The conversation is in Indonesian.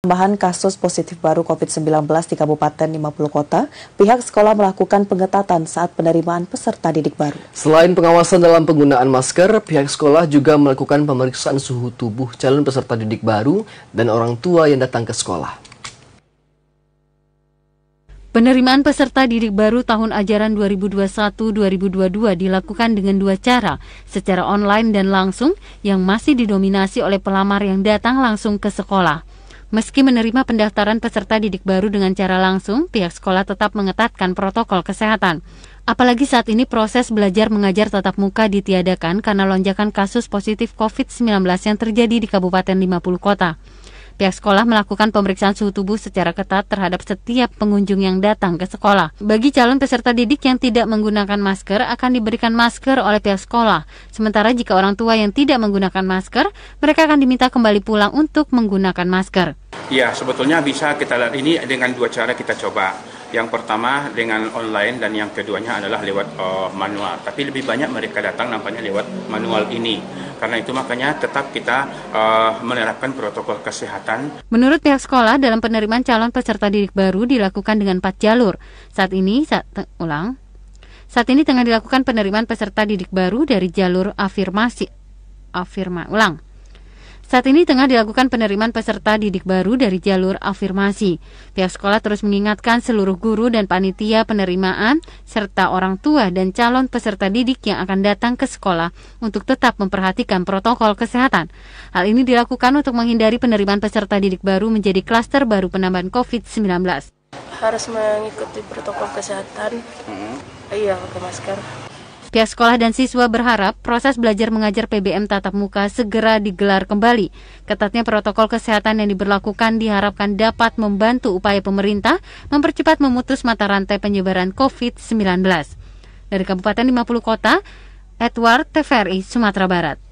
Tambahan kasus positif baru COVID-19 di Kabupaten 50 kota, pihak sekolah melakukan pengetatan saat penerimaan peserta didik baru. Selain pengawasan dalam penggunaan masker, pihak sekolah juga melakukan pemeriksaan suhu tubuh calon peserta didik baru dan orang tua yang datang ke sekolah. Penerimaan peserta didik baru tahun ajaran 2021-2022 dilakukan dengan dua cara, secara online dan langsung, yang masih didominasi oleh pelamar yang datang langsung ke sekolah. Meski menerima pendaftaran peserta didik baru dengan cara langsung, pihak sekolah tetap mengetatkan protokol kesehatan. Apalagi saat ini proses belajar mengajar tatap muka ditiadakan karena lonjakan kasus positif COVID-19 yang terjadi di Kabupaten 50 kota. Pihak sekolah melakukan pemeriksaan suhu tubuh secara ketat terhadap setiap pengunjung yang datang ke sekolah. Bagi calon peserta didik yang tidak menggunakan masker akan diberikan masker oleh pihak sekolah. Sementara jika orang tua yang tidak menggunakan masker, mereka akan diminta kembali pulang untuk menggunakan masker. Ya, sebetulnya bisa kita lihat ini dengan dua cara kita coba. Yang pertama dengan online dan yang keduanya adalah lewat uh, manual. Tapi lebih banyak mereka datang nampaknya lewat manual ini. Karena itu makanya tetap kita uh, menerapkan protokol kesehatan. Menurut pihak sekolah dalam penerimaan calon peserta didik baru dilakukan dengan empat jalur. Saat ini saat ulang. Saat ini tengah dilakukan penerimaan peserta didik baru dari jalur afirmasi. Afirma ulang saat ini tengah dilakukan penerimaan peserta didik baru dari jalur afirmasi. Pihak sekolah terus mengingatkan seluruh guru dan panitia penerimaan serta orang tua dan calon peserta didik yang akan datang ke sekolah untuk tetap memperhatikan protokol kesehatan. Hal ini dilakukan untuk menghindari penerimaan peserta didik baru menjadi klaster baru penambahan COVID-19. Harus mengikuti protokol kesehatan. Mm -hmm. Iya, pakai masker. Pihak sekolah dan siswa berharap proses belajar mengajar PBM tatap muka segera digelar kembali. Ketatnya protokol kesehatan yang diberlakukan diharapkan dapat membantu upaya pemerintah mempercepat memutus mata rantai penyebaran COVID-19. Dari Kabupaten 50 Kota, Edward TVRI, Sumatera Barat.